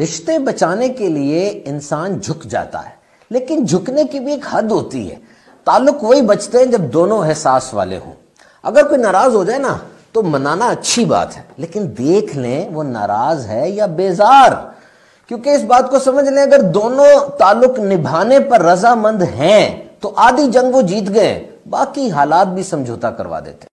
रिश्ते बचाने के लिए इंसान झुक जाता है लेकिन झुकने की भी एक हद होती है ताल्लुक वही बचते हैं जब दोनों एहसास वाले हों अगर कोई नाराज हो जाए ना तो मनाना अच्छी बात है लेकिन देख लें वो नाराज है या बेजार क्योंकि इस बात को समझ लें अगर दोनों ताल्लुक निभाने पर रजामंद हैं तो आधी जंग वो जीत गए बाकी हालात भी समझौता करवा देते